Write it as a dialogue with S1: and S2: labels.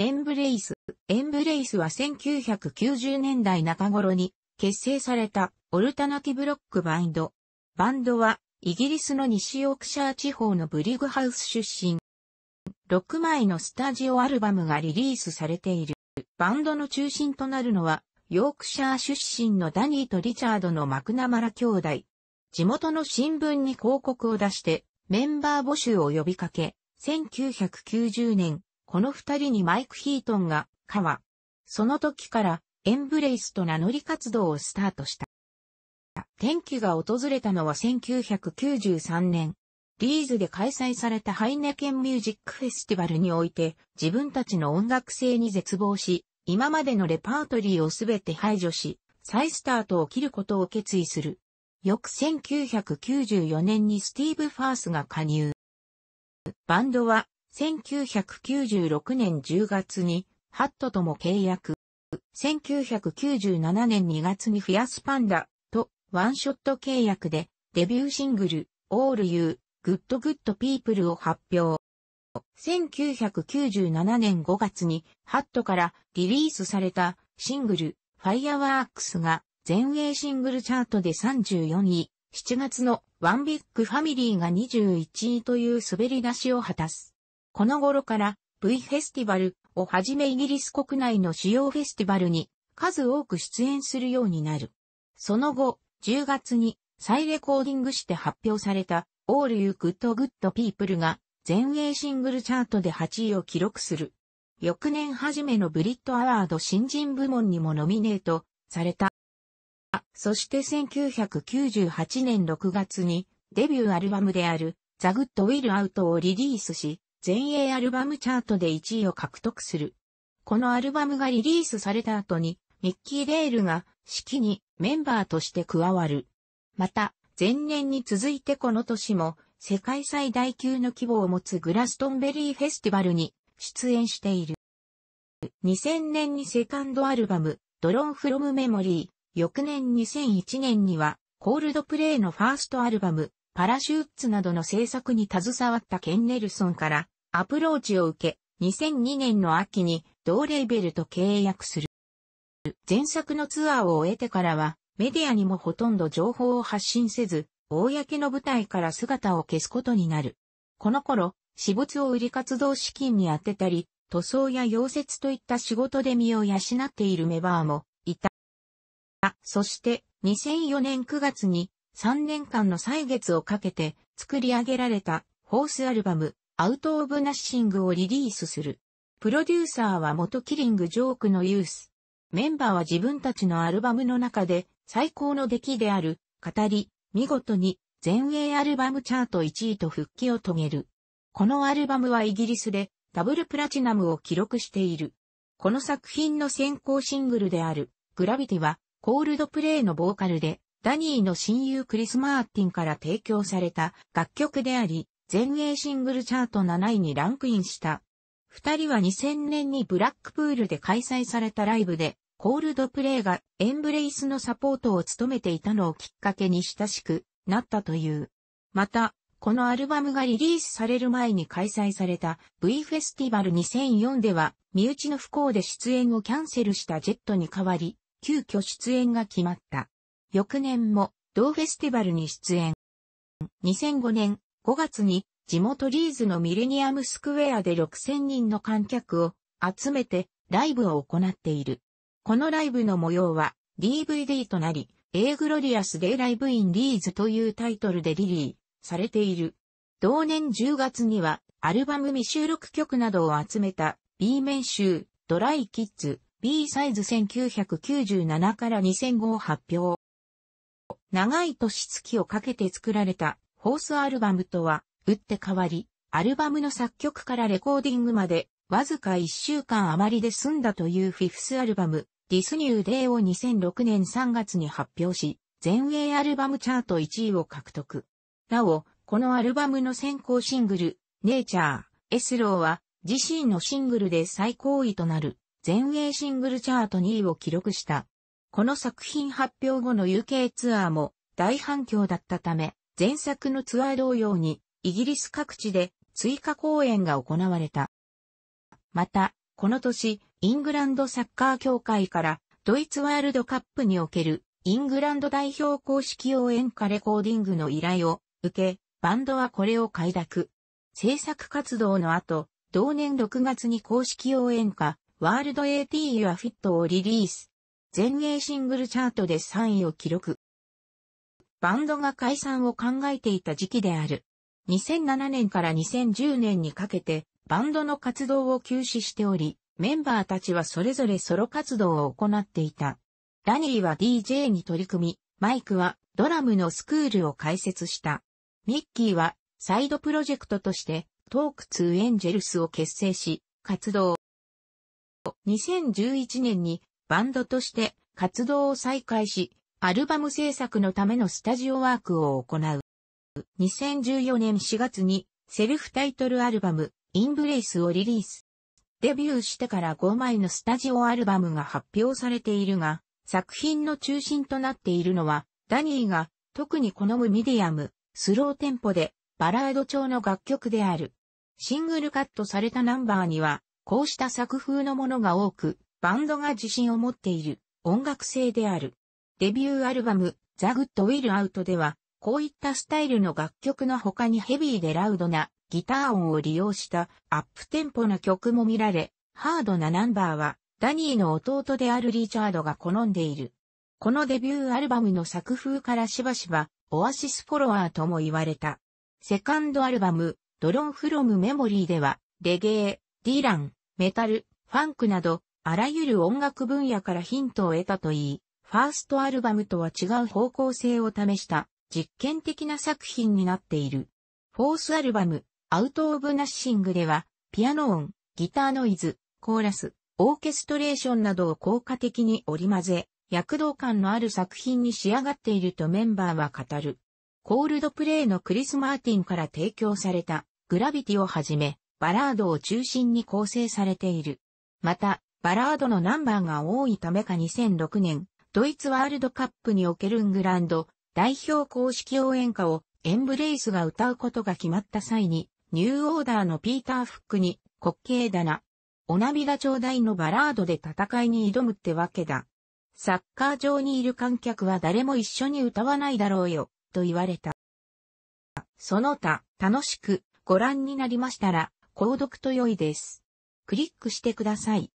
S1: エンブレイス。エンブレイスは1990年代中頃に結成されたオルタナティブロックバンド。バンドはイギリスの西オークシャー地方のブリグハウス出身。6枚のスタジオアルバムがリリースされている。バンドの中心となるのはヨークシャー出身のダニーとリチャードのマクナマラ兄弟。地元の新聞に広告を出してメンバー募集を呼びかけ、1990年この二人にマイク・ヒートンが、かわ。その時から、エンブレイスと名乗り活動をスタートした。天気が訪れたのは1993年、リーズで開催されたハイネケンミュージックフェスティバルにおいて、自分たちの音楽性に絶望し、今までのレパートリーをすべて排除し、再スタートを切ることを決意する。翌1994年にスティーブ・ファースが加入。バンドは1996年10月にハットとも契約。1997年2月に増やすパンダとワンショット契約でデビューシングル All You Good Good People を発表。1997年5月にハットからリリースされたシングル Fireworks が全英シングルチャートで34位、7月のワンビッグファミリーが21位という滑り出しを果たす。この頃から V フェスティバルをはじめイギリス国内の主要フェスティバルに数多く出演するようになる。その後、10月に再レコーディングして発表された All You Good Good People が全英シングルチャートで8位を記録する。翌年初めのブリットアワード新人部門にもノミネートされた。そして1998年6月にデビューアルバムであるザ・グッド・ウィル・アウトをリリースし、全英アルバムチャートで1位を獲得する。このアルバムがリリースされた後に、ミッキー・レールが式にメンバーとして加わる。また、前年に続いてこの年も、世界最大級の規模を持つグラストンベリーフェスティバルに出演している。2000年にセカンドアルバム、ドローンフロムメモリー、翌年2001年には、コールドプレイのファーストアルバム、パラシューツなどの制作に携わったケン・ネルソンからアプローチを受け、2002年の秋に同レーベルと契約する。前作のツアーを終えてからは、メディアにもほとんど情報を発信せず、公の舞台から姿を消すことになる。この頃、私物を売り活動資金に充てたり、塗装や溶接といった仕事で身を養っているメバーもいた。そして、2004年9月に3年間の歳月をかけて作り上げられたホースアルバム、アウト・オブ・ナッシングをリリースする。プロデューサーは元キリング・ジョークのユース。メンバーは自分たちのアルバムの中で最高の出来である、語り、見事に全英アルバムチャート1位と復帰を遂げる。このアルバムはイギリスでダブルプラチナムを記録している。この作品の先行シングルである、グラビティは、コールドプレイのボーカルで、ダニーの親友クリス・マーティンから提供された楽曲であり、全英シングルチャート7位にランクインした。二人は2000年にブラックプールで開催されたライブで、コールドプレイがエンブレイスのサポートを務めていたのをきっかけに親しくなったという。また、このアルバムがリリースされる前に開催された V フェスティバル2004では、身内の不幸で出演をキャンセルしたジェットに代わり、急遽出演が決まった。翌年も同フェスティバルに出演。2005年5月に地元リーズのミレニアムスクエアで6000人の観客を集めてライブを行っている。このライブの模様は DVD となり、A グロリアスデイライブインリーズというタイトルでリリーされている。同年10月にはアルバム未収録曲などを集めた B 面集ドライキッズ B サイズ1997から2005を発表。長い年月をかけて作られたホースアルバムとは、打って変わり、アルバムの作曲からレコーディングまで、わずか1週間余りで済んだというフィフスアルバム、ディスニューデイを2006年3月に発表し、全英アルバムチャート1位を獲得。なお、このアルバムの先行シングル、ネイチャー、エスローは、自身のシングルで最高位となる、全英シングルチャート2位を記録した。この作品発表後の UK ツアーも大反響だったため、前作のツアー同様にイギリス各地で追加公演が行われた。また、この年、イングランドサッカー協会からドイツワールドカップにおけるイングランド代表公式応援歌レコーディングの依頼を受け、バンドはこれを快諾。制作活動の後、同年6月に公式応援歌、ワールド AT はフィットをリリース。全英シングルチャートで3位を記録。バンドが解散を考えていた時期である。2007年から2010年にかけて、バンドの活動を休止しており、メンバーたちはそれぞれソロ活動を行っていた。ラニーは DJ に取り組み、マイクはドラムのスクールを開設した。ミッキーはサイドプロジェクトとしてトーク2エンジェルスを結成し、活動。2011年にバンドとして活動を再開し、アルバム制作のためのスタジオワークを行う。2014年4月にセルフタイトルアルバム、インブレイスをリリース。デビューしてから5枚のスタジオアルバムが発表されているが、作品の中心となっているのは、ダニーが特に好むミディアム、スローテンポでバラード調の楽曲である。シングルカットされたナンバーには、こうした作風のものが多く、バンドが自信を持っている音楽性である。デビューアルバム、ザ・グッド・ウィル・アウトでは、こういったスタイルの楽曲の他にヘビーでラウドなギター音を利用したアップテンポな曲も見られ、ハードなナンバーはダニーの弟であるリチャードが好んでいる。このデビューアルバムの作風からしばしばオアシスフォロワーとも言われた。セカンドアルバム、ドロンフロムメモリーでは、レゲエ、ディラン、メタル、ファンクなどあらゆる音楽分野からヒントを得たといい、ファーストアルバムとは違う方向性を試した実験的な作品になっている。フォースアルバム、アウト・オブ・ナッシングでは、ピアノ音、ギターノイズ、コーラス、オーケストレーションなどを効果的に織り交ぜ、躍動感のある作品に仕上がっているとメンバーは語る。コールドプレイのクリス・マーティンから提供されたグラビティをはじめ、バラードを中心に構成されている。また、バラードのナンバーが多いためか2006年、ドイツワールドカップにおけるングランド代表公式応援歌をエンブレイスが歌うことが決まった際に、ニューオーダーのピーター・フックに滑稽だな。お涙頂戴のバラードで戦いに挑むってわけだ。サッカー場にいる観客は誰も一緒に歌わないだろうよ、と言われた。その他、楽しくご覧になりましたら、購読と良いです。クリックしてください。